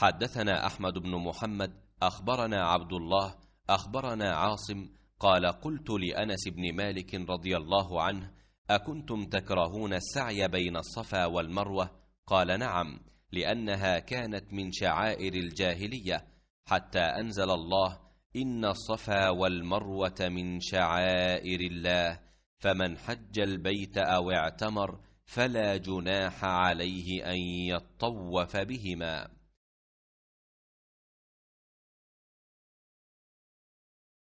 حدثنا أحمد بن محمد أخبرنا عبد الله أخبرنا عاصم قال قلت لأنس بن مالك رضي الله عنه أكنتم تكرهون السعي بين الصفا والمروة قال نعم لأنها كانت من شعائر الجاهلية حتى أنزل الله إن الصفا والمروة من شعائر الله فمن حج البيت أو اعتمر فلا جناح عليه أن يطوف بهما